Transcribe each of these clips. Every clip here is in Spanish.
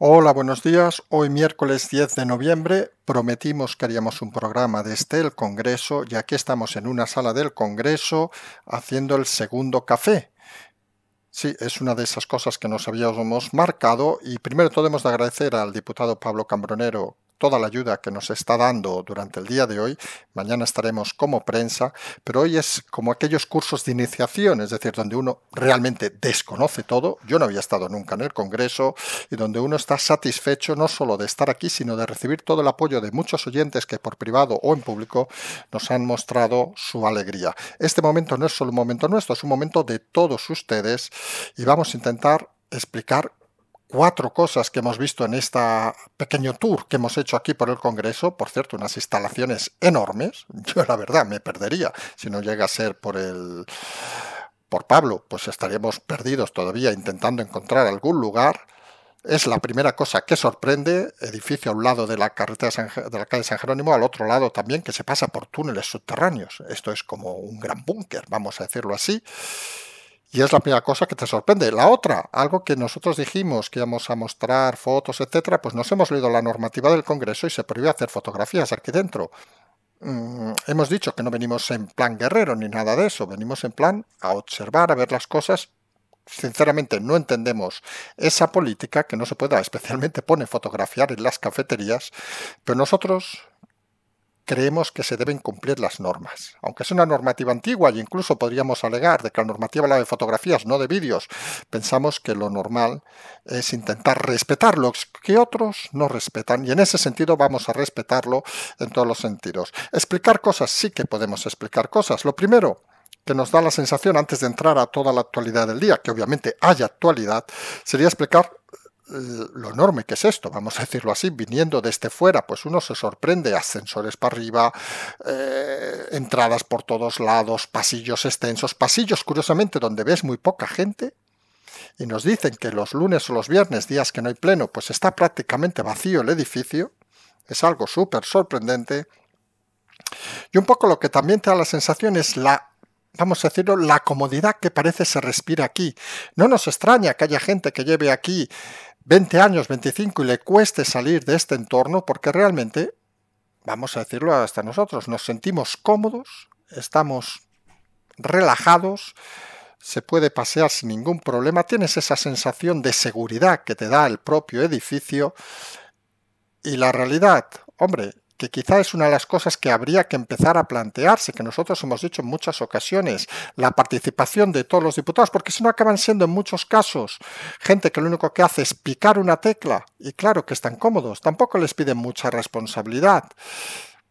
Hola, buenos días. Hoy miércoles 10 de noviembre prometimos que haríamos un programa desde este, el Congreso y aquí estamos en una sala del Congreso haciendo el segundo café. Sí, es una de esas cosas que nos habíamos marcado y primero todo hemos de agradecer al diputado Pablo Cambronero toda la ayuda que nos está dando durante el día de hoy. Mañana estaremos como prensa, pero hoy es como aquellos cursos de iniciación, es decir, donde uno realmente desconoce todo. Yo no había estado nunca en el Congreso y donde uno está satisfecho no solo de estar aquí, sino de recibir todo el apoyo de muchos oyentes que por privado o en público nos han mostrado su alegría. Este momento no es solo un momento nuestro, es un momento de todos ustedes y vamos a intentar explicar cuatro cosas que hemos visto en este pequeño tour que hemos hecho aquí por el Congreso, por cierto, unas instalaciones enormes, yo la verdad me perdería si no llega a ser por el por Pablo, pues estaríamos perdidos todavía intentando encontrar algún lugar. Es la primera cosa que sorprende, edificio a un lado de la carretera de la calle San Jerónimo, al otro lado también que se pasa por túneles subterráneos. Esto es como un gran búnker, vamos a decirlo así. Y es la primera cosa que te sorprende. La otra, algo que nosotros dijimos que íbamos a mostrar fotos, etcétera, pues nos hemos leído la normativa del Congreso y se prohíbe hacer fotografías aquí dentro. Mm, hemos dicho que no venimos en plan guerrero ni nada de eso, venimos en plan a observar, a ver las cosas. Sinceramente no entendemos esa política que no se pueda, especialmente pone fotografiar en las cafeterías, pero nosotros creemos que se deben cumplir las normas. Aunque es una normativa antigua y incluso podríamos alegar de que la normativa la de fotografías, no de vídeos, pensamos que lo normal es intentar respetar lo que otros no respetan y en ese sentido vamos a respetarlo en todos los sentidos. Explicar cosas, sí que podemos explicar cosas. Lo primero, que nos da la sensación antes de entrar a toda la actualidad del día, que obviamente hay actualidad, sería explicar lo enorme que es esto, vamos a decirlo así, viniendo desde fuera, pues uno se sorprende, ascensores para arriba, eh, entradas por todos lados, pasillos extensos, pasillos curiosamente donde ves muy poca gente, y nos dicen que los lunes o los viernes, días que no hay pleno, pues está prácticamente vacío el edificio, es algo súper sorprendente, y un poco lo que también te da la sensación es la vamos a decirlo, la comodidad que parece se respira aquí. No nos extraña que haya gente que lleve aquí 20 años, 25 y le cueste salir de este entorno porque realmente, vamos a decirlo hasta nosotros, nos sentimos cómodos, estamos relajados, se puede pasear sin ningún problema, tienes esa sensación de seguridad que te da el propio edificio y la realidad, hombre, que quizá es una de las cosas que habría que empezar a plantearse, que nosotros hemos dicho en muchas ocasiones, la participación de todos los diputados, porque si no acaban siendo en muchos casos gente que lo único que hace es picar una tecla, y claro que están cómodos, tampoco les piden mucha responsabilidad.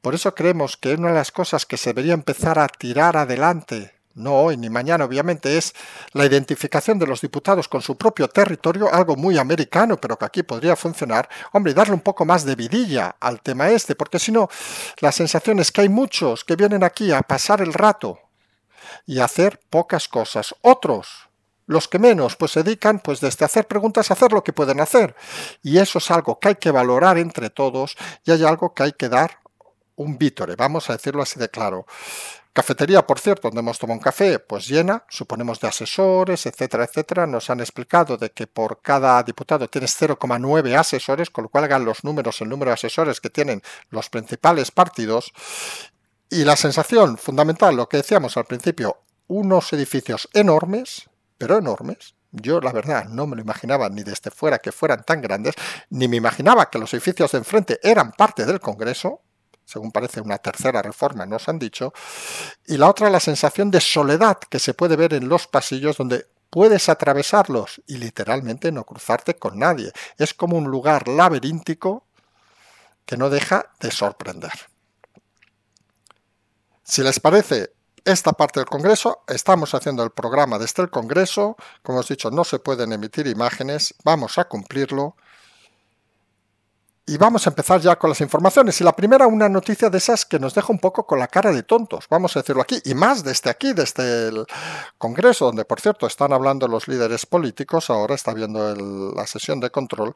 Por eso creemos que una de las cosas que se debería empezar a tirar adelante no hoy ni mañana, obviamente, es la identificación de los diputados con su propio territorio, algo muy americano, pero que aquí podría funcionar, hombre, darle un poco más de vidilla al tema este, porque si no, la sensación es que hay muchos que vienen aquí a pasar el rato y hacer pocas cosas. Otros, los que menos, pues se dedican, pues desde hacer preguntas a hacer lo que pueden hacer. Y eso es algo que hay que valorar entre todos y hay algo que hay que dar un vítore, vamos a decirlo así de claro. Cafetería, por cierto, donde hemos tomado un café, pues llena, suponemos de asesores, etcétera, etcétera. Nos han explicado de que por cada diputado tienes 0,9 asesores, con lo cual hagan los números, el número de asesores que tienen los principales partidos. Y la sensación fundamental, lo que decíamos al principio, unos edificios enormes, pero enormes, yo, la verdad, no me lo imaginaba ni desde fuera que fueran tan grandes, ni me imaginaba que los edificios de enfrente eran parte del Congreso, según parece una tercera reforma, nos han dicho, y la otra la sensación de soledad que se puede ver en los pasillos donde puedes atravesarlos y literalmente no cruzarte con nadie. Es como un lugar laberíntico que no deja de sorprender. Si les parece esta parte del Congreso, estamos haciendo el programa desde el Congreso, como os he dicho, no se pueden emitir imágenes, vamos a cumplirlo y vamos a empezar ya con las informaciones. Y la primera, una noticia de esas que nos deja un poco con la cara de tontos, vamos a decirlo aquí, y más desde aquí, desde el Congreso, donde por cierto están hablando los líderes políticos, ahora está viendo la sesión de control,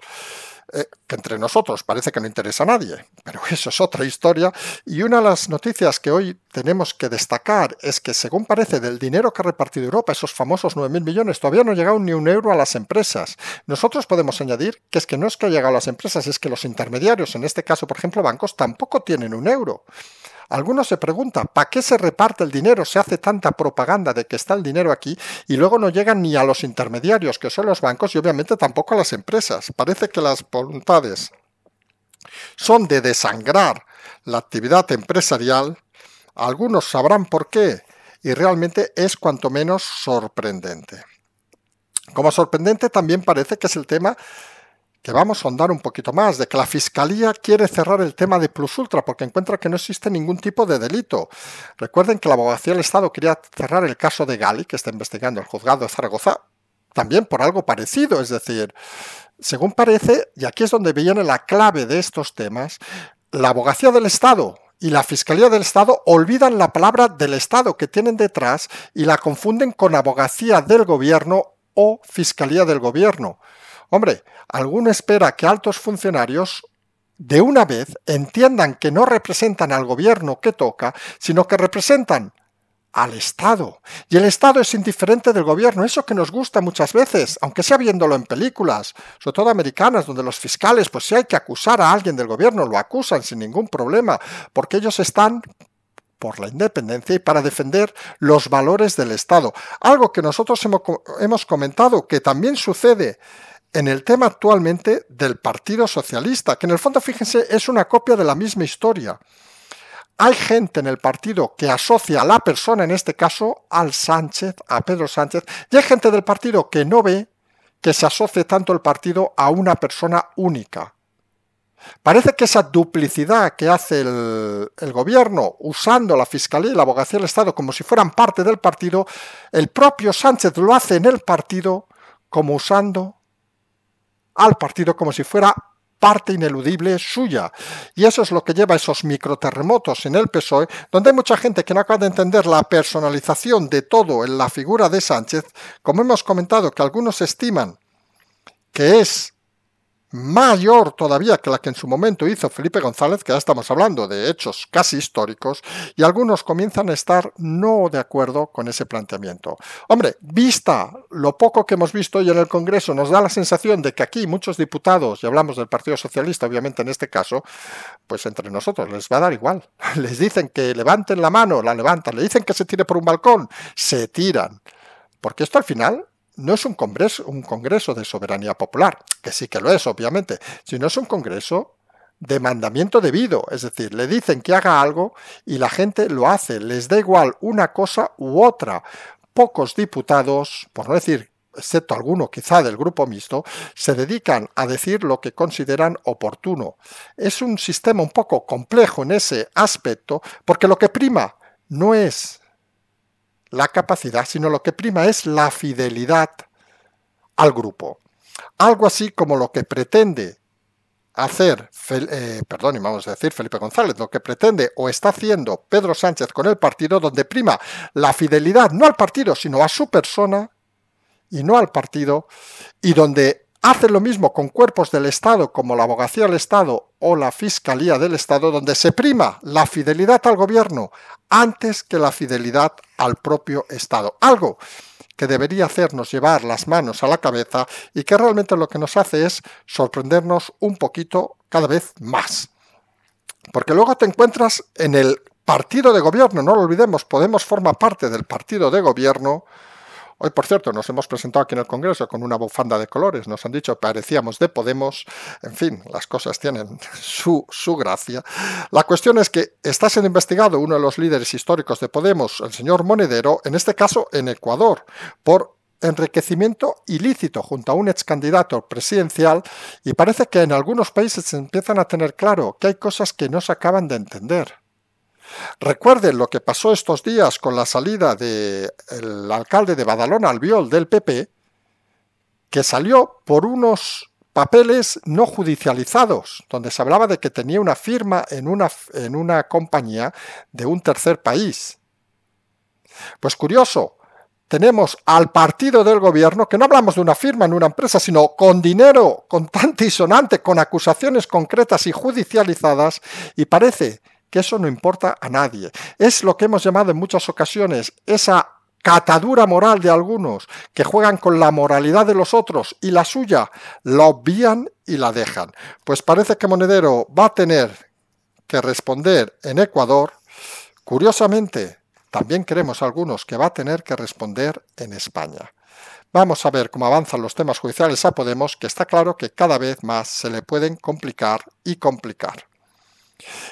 eh, que entre nosotros parece que no interesa a nadie, pero eso es otra historia. Y una de las noticias que hoy tenemos que destacar es que, según parece, del dinero que ha repartido Europa, esos famosos 9.000 millones, todavía no ha llegado ni un euro a las empresas. Nosotros podemos añadir que es que no es que ha llegado a las empresas, es que los intermediarios, en este caso, por ejemplo, bancos, tampoco tienen un euro. Algunos se preguntan, ¿para qué se reparte el dinero? Se hace tanta propaganda de que está el dinero aquí y luego no llegan ni a los intermediarios, que son los bancos, y obviamente tampoco a las empresas. Parece que las voluntades son de desangrar la actividad empresarial. Algunos sabrán por qué y realmente es cuanto menos sorprendente. Como sorprendente también parece que es el tema que vamos a ahondar un poquito más, de que la Fiscalía quiere cerrar el tema de Plus Ultra porque encuentra que no existe ningún tipo de delito. Recuerden que la Abogacía del Estado quería cerrar el caso de Gali, que está investigando el juzgado de Zaragoza, también por algo parecido. Es decir, según parece, y aquí es donde viene la clave de estos temas, la Abogacía del Estado y la Fiscalía del Estado olvidan la palabra del Estado que tienen detrás y la confunden con Abogacía del Gobierno o Fiscalía del Gobierno. Hombre, alguno espera que altos funcionarios de una vez entiendan que no representan al gobierno que toca, sino que representan al Estado. Y el Estado es indiferente del gobierno, eso que nos gusta muchas veces, aunque sea viéndolo en películas, sobre todo americanas, donde los fiscales, pues si hay que acusar a alguien del gobierno, lo acusan sin ningún problema, porque ellos están por la independencia y para defender los valores del Estado. Algo que nosotros hemos comentado que también sucede en el tema actualmente del Partido Socialista, que en el fondo, fíjense, es una copia de la misma historia. Hay gente en el partido que asocia a la persona, en este caso, al Sánchez, a Pedro Sánchez, y hay gente del partido que no ve que se asocie tanto el partido a una persona única. Parece que esa duplicidad que hace el, gobierno usando la Fiscalía y la Abogacía del Estado como si fueran parte del partido, el propio Sánchez lo hace en el partido como usando al partido como si fuera parte ineludible suya. Y eso es lo que lleva a esos microterremotos en el PSOE, donde hay mucha gente que no acaba de entender la personalización de todo en la figura de Sánchez, como hemos comentado que algunos estiman que es mayor todavía que la que en su momento hizo Felipe González, que ya estamos hablando de hechos casi históricos, y algunos comienzan a estar no de acuerdo con ese planteamiento. Hombre, vista lo poco que hemos visto hoy en el Congreso, nos da la sensación de que aquí muchos diputados, y hablamos del Partido Socialista obviamente en este caso, pues entre nosotros les va a dar igual. Les dicen que levanten la mano, la levantan, le dicen que se tire por un balcón, se tiran. Porque esto al final no es un congreso, un congreso de soberanía popular, que sí que lo es, obviamente, sino es un congreso de mandamiento debido, es decir, le dicen que haga algo y la gente lo hace, les da igual una cosa u otra. Pocos diputados, por no decir excepto alguno quizá del grupo mixto, se dedican a decir lo que consideran oportuno. Es un sistema un poco complejo en ese aspecto, porque lo que prima no es la capacidad, sino lo que prima es la fidelidad al grupo. Algo así como lo que pretende hacer, eh, perdón, y vamos a decir Felipe González, lo que pretende o está haciendo Pedro Sánchez con el partido, donde prima la fidelidad no al partido, sino a su persona y no al partido, y donde Hace lo mismo con cuerpos del Estado como la abogacía del Estado o la fiscalía del Estado, donde se prima la fidelidad al gobierno antes que la fidelidad al propio Estado. Algo que debería hacernos llevar las manos a la cabeza y que realmente lo que nos hace es sorprendernos un poquito cada vez más. Porque luego te encuentras en el partido de gobierno, no lo olvidemos, Podemos forma parte del partido de gobierno Hoy, por cierto, nos hemos presentado aquí en el Congreso con una bufanda de colores. Nos han dicho parecíamos de Podemos. En fin, las cosas tienen su, su gracia. La cuestión es que está siendo investigado uno de los líderes históricos de Podemos, el señor Monedero, en este caso en Ecuador, por enriquecimiento ilícito junto a un ex candidato presidencial y parece que en algunos países se empiezan a tener claro que hay cosas que no se acaban de entender. Recuerden lo que pasó estos días con la salida del alcalde de Badalona, Albiol, del PP, que salió por unos papeles no judicializados, donde se hablaba de que tenía una firma en una, en una compañía de un tercer país. Pues curioso, tenemos al partido del gobierno, que no hablamos de una firma en una empresa, sino con dinero, con tanto y sonante, con acusaciones concretas y judicializadas, y parece que eso no importa a nadie. Es lo que hemos llamado en muchas ocasiones esa catadura moral de algunos que juegan con la moralidad de los otros y la suya, la obvían y la dejan. Pues parece que Monedero va a tener que responder en Ecuador. Curiosamente, también creemos algunos que va a tener que responder en España. Vamos a ver cómo avanzan los temas judiciales a Podemos, que está claro que cada vez más se le pueden complicar y complicar.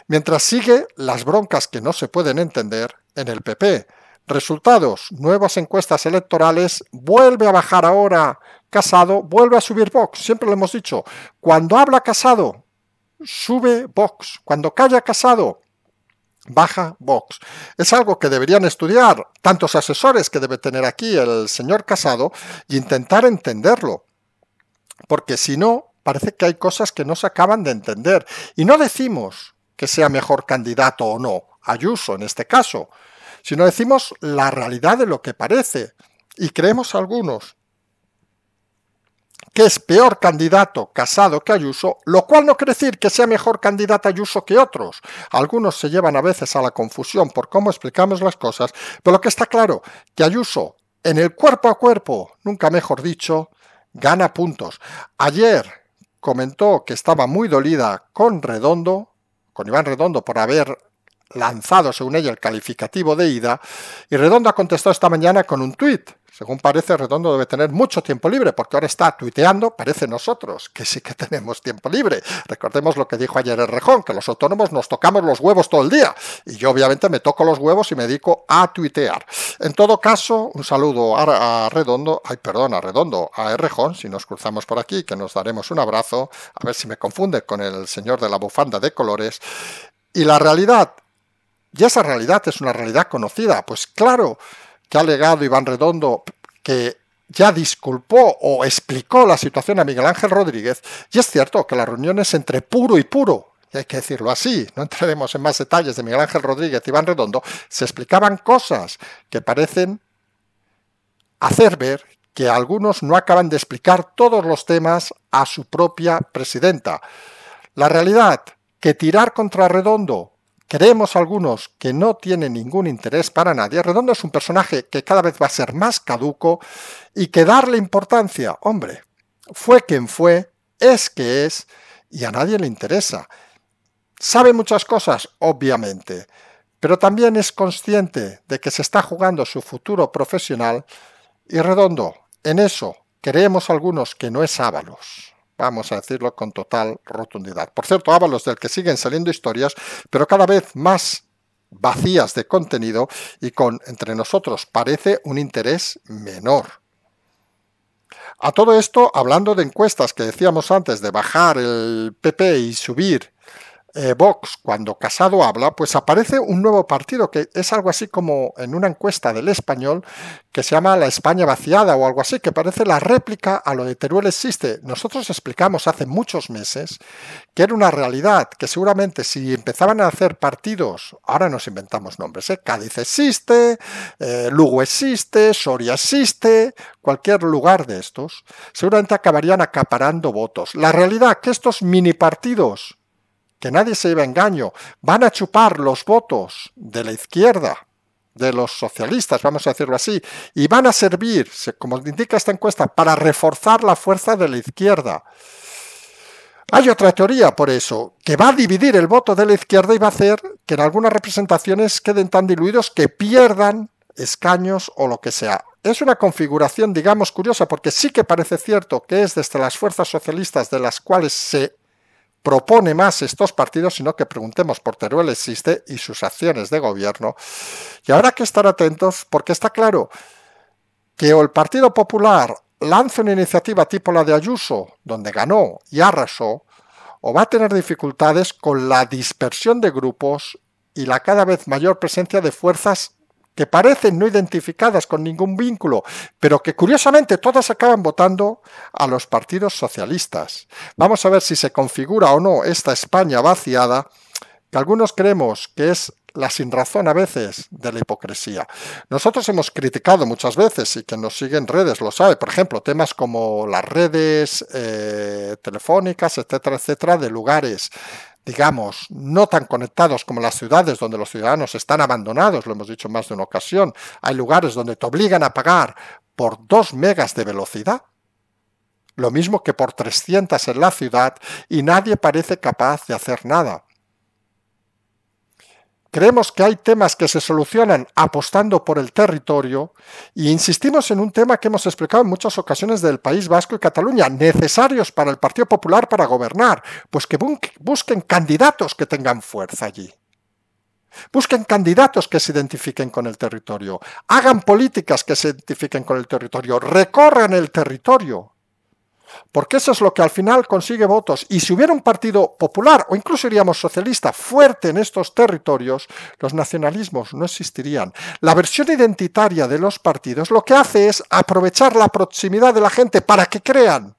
Mientras sigue las broncas que no se pueden entender en el PP. Resultados, nuevas encuestas electorales, vuelve a bajar ahora Casado, vuelve a subir Vox, siempre lo hemos dicho. Cuando habla Casado, sube Vox. Cuando calla Casado, baja Vox. Es algo que deberían estudiar tantos asesores que debe tener aquí el señor Casado e intentar entenderlo. Porque si no, parece que hay cosas que no se acaban de entender. Y no decimos que sea mejor candidato o no, Ayuso en este caso, sino decimos la realidad de lo que parece. Y creemos algunos que es peor candidato casado que Ayuso, lo cual no quiere decir que sea mejor candidato Ayuso que otros. Algunos se llevan a veces a la confusión por cómo explicamos las cosas, pero lo que está claro, que Ayuso, en el cuerpo a cuerpo, nunca mejor dicho, gana puntos. Ayer comentó que estaba muy dolida con Redondo, con Iván Redondo por haber lanzado, según ella, el calificativo de ida, y Redondo ha contestado esta mañana con un tuit. Según parece, Redondo debe tener mucho tiempo libre, porque ahora está tuiteando, parece nosotros, que sí que tenemos tiempo libre. Recordemos lo que dijo ayer el Rejón, que los autónomos nos tocamos los huevos todo el día, y yo obviamente me toco los huevos y me dedico a tuitear. En todo caso, un saludo a, Redondo, ay, perdón, a Redondo, a Rejón, si nos cruzamos por aquí, que nos daremos un abrazo, a ver si me confunde con el señor de la bufanda de colores. Y la realidad y esa realidad es una realidad conocida. Pues claro que ha alegado Iván Redondo que ya disculpó o explicó la situación a Miguel Ángel Rodríguez. Y es cierto que las reuniones entre puro y puro, y hay que decirlo así, no entraremos en más detalles de Miguel Ángel Rodríguez y Iván Redondo, se explicaban cosas que parecen hacer ver que algunos no acaban de explicar todos los temas a su propia presidenta. La realidad, que tirar contra Redondo Creemos algunos que no tiene ningún interés para nadie. Redondo es un personaje que cada vez va a ser más caduco y que darle importancia, hombre, fue quien fue, es que es, y a nadie le interesa. Sabe muchas cosas, obviamente, pero también es consciente de que se está jugando su futuro profesional y redondo. En eso creemos algunos que no es Ábalos vamos a decirlo con total rotundidad. Por cierto, Ábalos del que siguen saliendo historias, pero cada vez más vacías de contenido y con, entre nosotros, parece un interés menor. A todo esto, hablando de encuestas que decíamos antes de bajar el PP y subir eh, Vox, cuando Casado habla, pues aparece un nuevo partido que es algo así como en una encuesta del español que se llama La España vaciada o algo así, que parece la réplica a lo de Teruel existe. Nosotros explicamos hace muchos meses que era una realidad, que seguramente si empezaban a hacer partidos, ahora nos inventamos nombres, ¿eh? Cádiz existe, eh, Lugo existe, Soria existe, cualquier lugar de estos, seguramente acabarían acaparando votos. La realidad que estos mini partidos que nadie se a engaño, van a chupar los votos de la izquierda, de los socialistas, vamos a decirlo así, y van a servir, como indica esta encuesta, para reforzar la fuerza de la izquierda. Hay otra teoría por eso, que va a dividir el voto de la izquierda y va a hacer que en algunas representaciones queden tan diluidos que pierdan escaños o lo que sea. Es una configuración, digamos, curiosa, porque sí que parece cierto que es desde las fuerzas socialistas de las cuales se propone más estos partidos, sino que preguntemos por Teruel existe y sus acciones de gobierno. Y habrá que estar atentos porque está claro que o el Partido Popular lanza una iniciativa tipo la de Ayuso, donde ganó y arrasó, o va a tener dificultades con la dispersión de grupos y la cada vez mayor presencia de fuerzas que parecen no identificadas con ningún vínculo, pero que curiosamente todas acaban votando a los partidos socialistas. Vamos a ver si se configura o no esta España vaciada, que algunos creemos que es la sinrazón a veces de la hipocresía. Nosotros hemos criticado muchas veces, y quien nos sigue en redes lo sabe, por ejemplo, temas como las redes eh, telefónicas, etcétera, etcétera, de lugares digamos, no tan conectados como las ciudades donde los ciudadanos están abandonados, lo hemos dicho más de una ocasión, hay lugares donde te obligan a pagar por dos megas de velocidad, lo mismo que por 300 en la ciudad, y nadie parece capaz de hacer nada creemos que hay temas que se solucionan apostando por el territorio y e insistimos en un tema que hemos explicado en muchas ocasiones del País Vasco y Cataluña, necesarios para el Partido Popular para gobernar, pues que busquen candidatos que tengan fuerza allí. Busquen candidatos que se identifiquen con el territorio, hagan políticas que se identifiquen con el territorio, recorran el territorio porque eso es lo que al final consigue votos. Y si hubiera un partido popular o incluso iríamos socialista fuerte en estos territorios, los nacionalismos no existirían. La versión identitaria de los partidos lo que hace es aprovechar la proximidad de la gente para que crean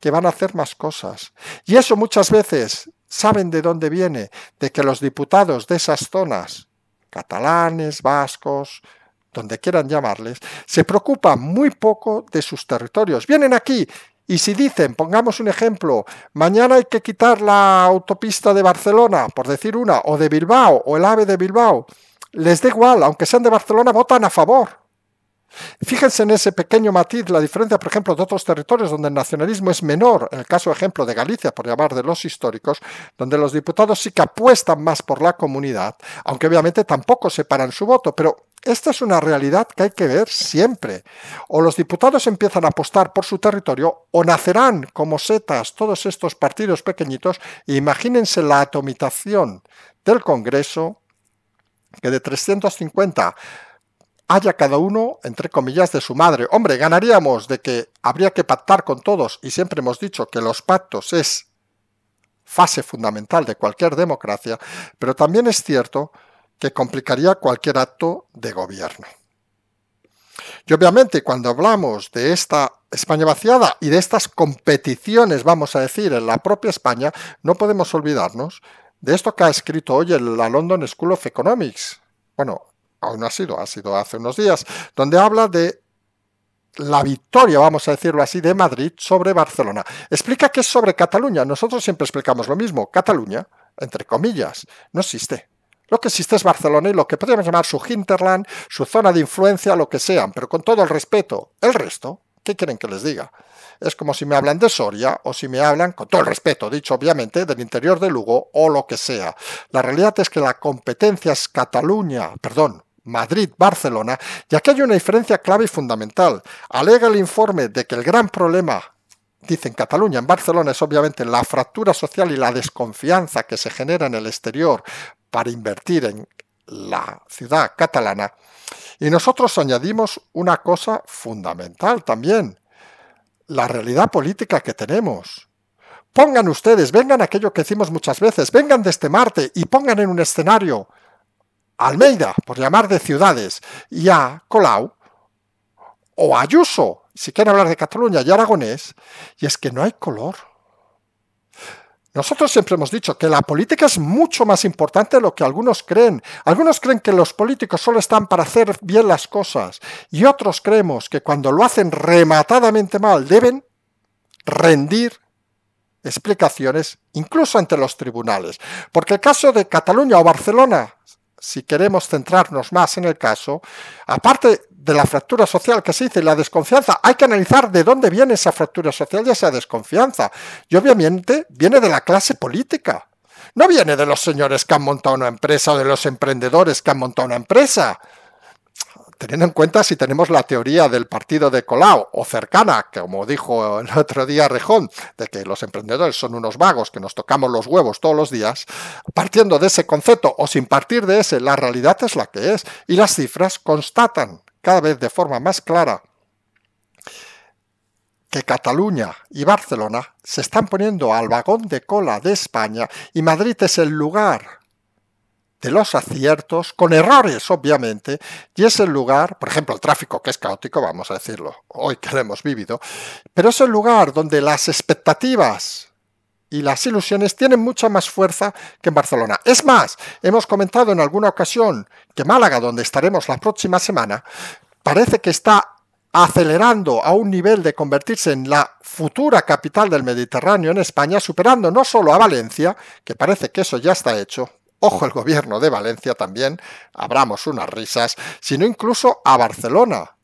que van a hacer más cosas. Y eso muchas veces saben de dónde viene, de que los diputados de esas zonas, catalanes, vascos, donde quieran llamarles, se preocupa muy poco de sus territorios. Vienen aquí y si dicen, pongamos un ejemplo, mañana hay que quitar la autopista de Barcelona, por decir una, o de Bilbao, o el AVE de Bilbao, les da igual, aunque sean de Barcelona, votan a favor. Fíjense en ese pequeño matiz la diferencia, por ejemplo, de otros territorios donde el nacionalismo es menor, en el caso, ejemplo, de Galicia, por llamar de los históricos, donde los diputados sí que apuestan más por la comunidad, aunque obviamente tampoco separan su voto, pero esta es una realidad que hay que ver siempre. O los diputados empiezan a apostar por su territorio o nacerán como setas todos estos partidos pequeñitos. imagínense la atomización del Congreso, que de 350 haya cada uno, entre comillas, de su madre. Hombre, ganaríamos de que habría que pactar con todos y siempre hemos dicho que los pactos es fase fundamental de cualquier democracia, pero también es cierto que complicaría cualquier acto de gobierno. Y obviamente cuando hablamos de esta España vaciada y de estas competiciones, vamos a decir, en la propia España, no podemos olvidarnos de esto que ha escrito hoy en la London School of Economics. Bueno, aún no ha sido, ha sido hace unos días, donde habla de la victoria, vamos a decirlo así, de Madrid sobre Barcelona. Explica que es sobre Cataluña. Nosotros siempre explicamos lo mismo. Cataluña, entre comillas, no existe. Lo que existe es Barcelona y lo que podríamos llamar su hinterland, su zona de influencia, lo que sean, pero con todo el respeto. El resto, ¿qué quieren que les diga? Es como si me hablan de Soria o si me hablan, con todo el respeto, dicho obviamente, del interior de Lugo o lo que sea. La realidad es que la competencia es Cataluña, perdón, Madrid-Barcelona, y aquí hay una diferencia clave y fundamental. Alega el informe de que el gran problema dice en Cataluña, en Barcelona, es obviamente la fractura social y la desconfianza que se genera en el exterior para invertir en la ciudad catalana. Y nosotros añadimos una cosa fundamental también, la realidad política que tenemos. Pongan ustedes, vengan aquello que decimos muchas veces, vengan de este Marte y pongan en un escenario Almeida, por llamar de ciudades, y a Colau, o a Ayuso, si quieren hablar de Cataluña y aragonés, y es que no hay color. Nosotros siempre hemos dicho que la política es mucho más importante de lo que algunos creen. Algunos creen que los políticos solo están para hacer bien las cosas y otros creemos que cuando lo hacen rematadamente mal deben rendir explicaciones incluso ante los tribunales. Porque el caso de Cataluña o Barcelona si queremos centrarnos más en el caso, aparte de la fractura social que se dice y la desconfianza, hay que analizar de dónde viene esa fractura social y esa desconfianza. Y obviamente viene de la clase política. No viene de los señores que han montado una empresa o de los emprendedores que han montado una empresa teniendo en cuenta si tenemos la teoría del partido de colao o cercana, como dijo el otro día Rejón, de que los emprendedores son unos vagos que nos tocamos los huevos todos los días, partiendo de ese concepto o sin partir de ese, la realidad es la que es y las cifras constatan cada vez de forma más clara que Cataluña y Barcelona se están poniendo al vagón de cola de España y Madrid es el lugar de los aciertos, con errores obviamente, y es el lugar, por ejemplo, el tráfico que es caótico, vamos a decirlo, hoy que lo hemos vivido, pero es el lugar donde las expectativas y las ilusiones tienen mucha más fuerza que en Barcelona. Es más, hemos comentado en alguna ocasión que Málaga, donde estaremos la próxima semana, parece que está acelerando a un nivel de convertirse en la futura capital del Mediterráneo en España, superando no solo a Valencia, que parece que eso ya está hecho, ojo el gobierno de Valencia también, abramos unas risas, sino incluso a Barcelona.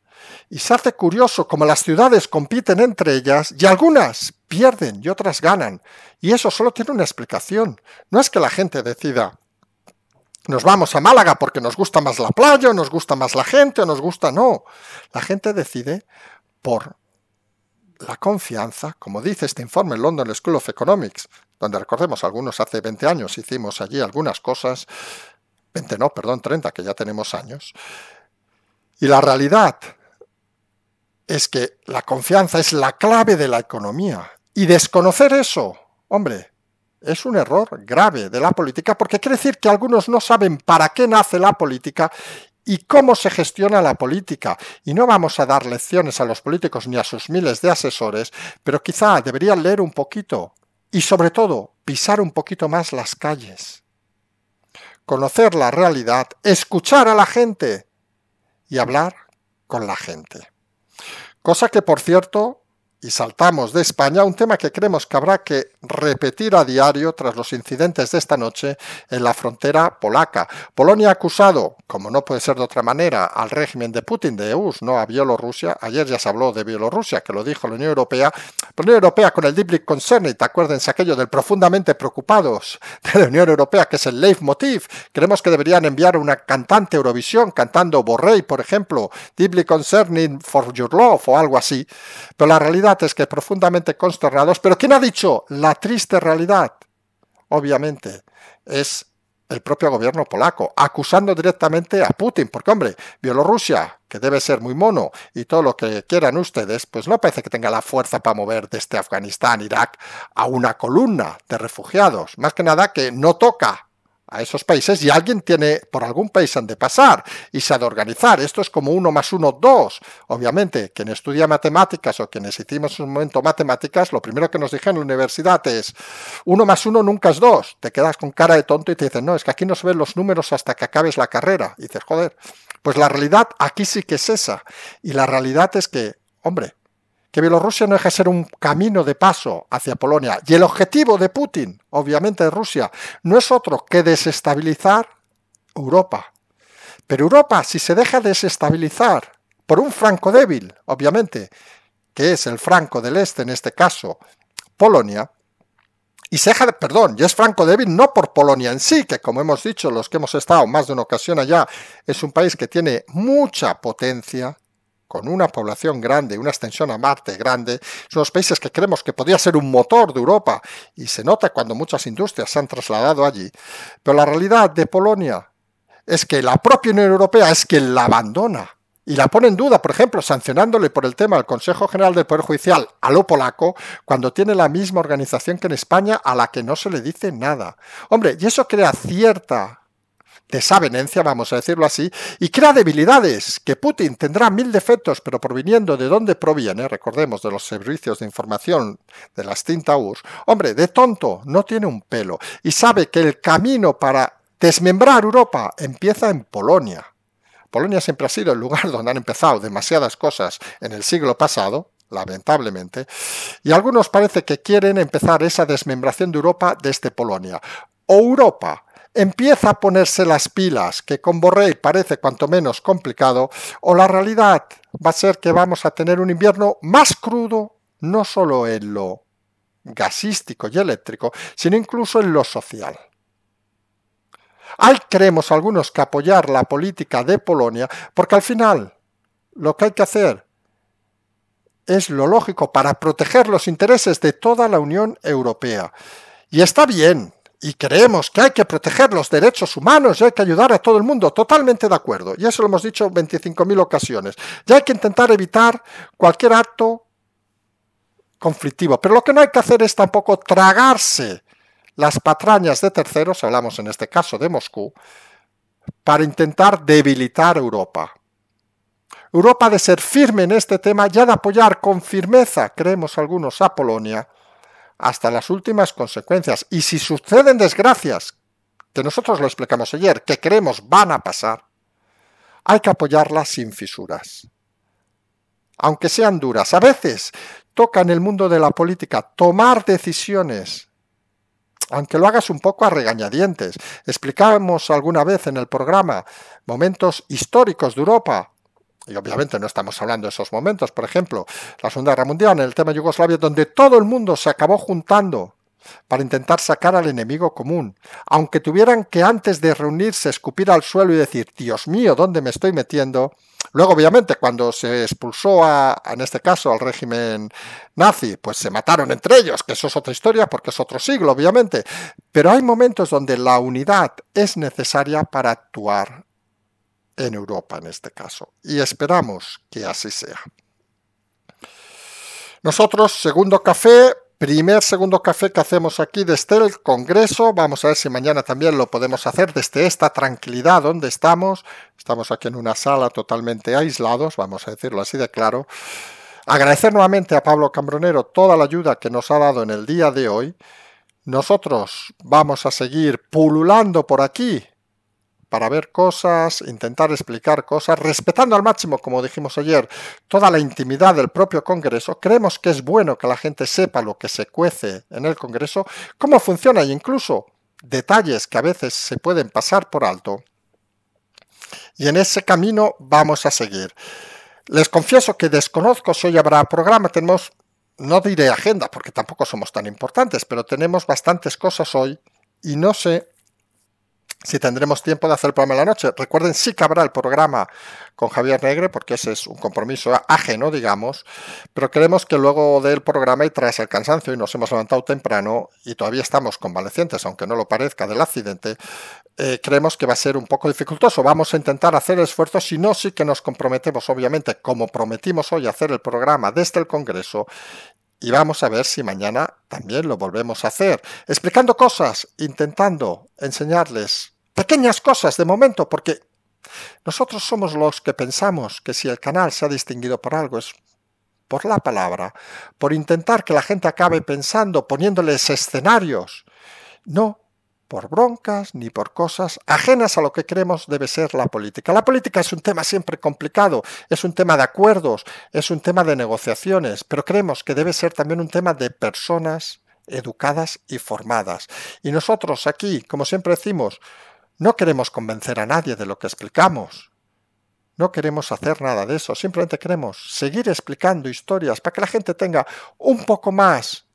Y se hace curioso como las ciudades compiten entre ellas y algunas pierden y otras ganan. Y eso solo tiene una explicación. No es que la gente decida, nos vamos a Málaga porque nos gusta más la playa, o nos gusta más la gente, o nos gusta, no. La gente decide por la confianza, como dice este informe London School of Economics, donde recordemos, algunos hace 20 años hicimos allí algunas cosas, 20 no, perdón, 30, que ya tenemos años. Y la realidad es que la confianza es la clave de la economía. Y desconocer eso, hombre, es un error grave de la política, porque quiere decir que algunos no saben para qué nace la política y cómo se gestiona la política. Y no vamos a dar lecciones a los políticos ni a sus miles de asesores, pero quizá deberían leer un poquito y sobre todo pisar un poquito más las calles, conocer la realidad, escuchar a la gente y hablar con la gente. Cosa que, por cierto, y saltamos de España un tema que creemos que habrá que repetir a diario tras los incidentes de esta noche en la frontera polaca. Polonia ha acusado, como no puede ser de otra manera, al régimen de Putin de EU, no a Bielorrusia. Ayer ya se habló de Bielorrusia, que lo dijo la Unión Europea. La Unión Europea con el Deeply Concerning, acuérdense aquello del profundamente preocupados de la Unión Europea, que es el leitmotiv. Creemos que deberían enviar una cantante Eurovisión cantando Borrell, por ejemplo, Deeply Concerning for Your Love o algo así. Pero la realidad es que profundamente consternados, pero ¿quién ha dicho la triste realidad? Obviamente, es el propio gobierno polaco, acusando directamente a Putin, porque hombre, Bielorrusia, que debe ser muy mono, y todo lo que quieran ustedes, pues no parece que tenga la fuerza para mover desde Afganistán, Irak, a una columna de refugiados. Más que nada que no toca a esos países y alguien tiene, por algún país han de pasar y se ha de organizar. Esto es como uno más uno, dos. Obviamente, quien estudia matemáticas o quienes hicimos un momento matemáticas, lo primero que nos dijeron en la universidad es uno más uno nunca es dos. Te quedas con cara de tonto y te dicen, no, es que aquí no se ven los números hasta que acabes la carrera. Y dices, joder, pues la realidad aquí sí que es esa. Y la realidad es que, hombre, que Bielorrusia no deja de ser un camino de paso hacia Polonia. Y el objetivo de Putin, obviamente de Rusia, no es otro que desestabilizar Europa. Pero Europa, si se deja desestabilizar por un franco débil, obviamente, que es el franco del este, en este caso, Polonia, y se deja, perdón, y es franco débil no por Polonia en sí, que como hemos dicho los que hemos estado más de una ocasión allá, es un país que tiene mucha potencia, con una población grande, una extensión a Marte grande, son los países que creemos que podría ser un motor de Europa y se nota cuando muchas industrias se han trasladado allí. Pero la realidad de Polonia es que la propia Unión Europea es quien la abandona y la pone en duda, por ejemplo, sancionándole por el tema al Consejo General del Poder Judicial a lo polaco, cuando tiene la misma organización que en España a la que no se le dice nada. Hombre, y eso crea cierta desavenencia, vamos a decirlo así, y crea debilidades, que Putin tendrá mil defectos, pero proviniendo de dónde proviene, recordemos, de los servicios de información de las cinta hombre, de tonto, no tiene un pelo, y sabe que el camino para desmembrar Europa empieza en Polonia. Polonia siempre ha sido el lugar donde han empezado demasiadas cosas en el siglo pasado, lamentablemente, y algunos parece que quieren empezar esa desmembración de Europa desde Polonia. O Europa Empieza a ponerse las pilas, que con Borrell parece cuanto menos complicado, o la realidad va a ser que vamos a tener un invierno más crudo, no solo en lo gasístico y eléctrico, sino incluso en lo social. Hay, creemos algunos, que apoyar la política de Polonia, porque al final lo que hay que hacer es lo lógico para proteger los intereses de toda la Unión Europea. Y está bien, y creemos que hay que proteger los derechos humanos y hay que ayudar a todo el mundo, totalmente de acuerdo. Y eso lo hemos dicho 25.000 ocasiones. Ya hay que intentar evitar cualquier acto conflictivo. Pero lo que no hay que hacer es tampoco tragarse las patrañas de terceros, hablamos en este caso de Moscú, para intentar debilitar Europa. Europa ha de ser firme en este tema ya de apoyar con firmeza, creemos algunos, a Polonia, hasta las últimas consecuencias. Y si suceden desgracias, que nosotros lo explicamos ayer, que creemos van a pasar, hay que apoyarlas sin fisuras. Aunque sean duras, a veces toca en el mundo de la política tomar decisiones, aunque lo hagas un poco a regañadientes. Explicamos alguna vez en el programa momentos históricos de Europa y obviamente no estamos hablando de esos momentos, por ejemplo, la Segunda Guerra Mundial, en el tema de Yugoslavia, donde todo el mundo se acabó juntando para intentar sacar al enemigo común, aunque tuvieran que antes de reunirse escupir al suelo y decir, Dios mío, ¿dónde me estoy metiendo? Luego, obviamente, cuando se expulsó, a, en este caso, al régimen nazi, pues se mataron entre ellos, que eso es otra historia porque es otro siglo, obviamente. Pero hay momentos donde la unidad es necesaria para actuar en Europa en este caso, y esperamos que así sea. Nosotros, segundo café, primer segundo café que hacemos aquí desde el Congreso. Vamos a ver si mañana también lo podemos hacer desde esta tranquilidad donde estamos. Estamos aquí en una sala totalmente aislados, vamos a decirlo así de claro. Agradecer nuevamente a Pablo Cambronero toda la ayuda que nos ha dado en el día de hoy. Nosotros vamos a seguir pululando por aquí para ver cosas, intentar explicar cosas, respetando al máximo, como dijimos ayer, toda la intimidad del propio Congreso. Creemos que es bueno que la gente sepa lo que se cuece en el Congreso, cómo funciona e incluso detalles que a veces se pueden pasar por alto. Y en ese camino vamos a seguir. Les confieso que desconozco si hoy habrá programa, tenemos, no diré agenda porque tampoco somos tan importantes, pero tenemos bastantes cosas hoy y no sé si tendremos tiempo de hacer el programa en la noche. Recuerden, sí que habrá el programa con Javier Negre, porque ese es un compromiso ajeno, digamos, pero creemos que luego del programa y tras el cansancio, y nos hemos levantado temprano, y todavía estamos convalecientes, aunque no lo parezca, del accidente, eh, creemos que va a ser un poco dificultoso. Vamos a intentar hacer el esfuerzo, si no, sí que nos comprometemos, obviamente, como prometimos hoy, hacer el programa desde el Congreso y vamos a ver si mañana también lo volvemos a hacer, explicando cosas, intentando enseñarles pequeñas cosas de momento, porque nosotros somos los que pensamos que si el canal se ha distinguido por algo es por la palabra, por intentar que la gente acabe pensando, poniéndoles escenarios. No, por broncas ni por cosas ajenas a lo que creemos debe ser la política. La política es un tema siempre complicado, es un tema de acuerdos, es un tema de negociaciones, pero creemos que debe ser también un tema de personas educadas y formadas. Y nosotros aquí, como siempre decimos, no queremos convencer a nadie de lo que explicamos. No queremos hacer nada de eso, simplemente queremos seguir explicando historias para que la gente tenga un poco más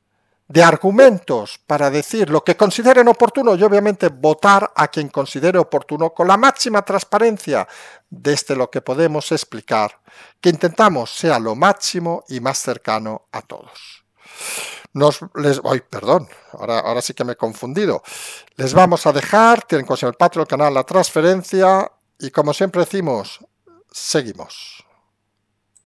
de argumentos para decir lo que consideren oportuno y obviamente votar a quien considere oportuno con la máxima transparencia desde este lo que podemos explicar, que intentamos sea lo máximo y más cercano a todos. Nos, les, voy perdón, ahora, ahora sí que me he confundido. Les vamos a dejar, tienen con el patio el canal la transferencia y como siempre decimos, seguimos.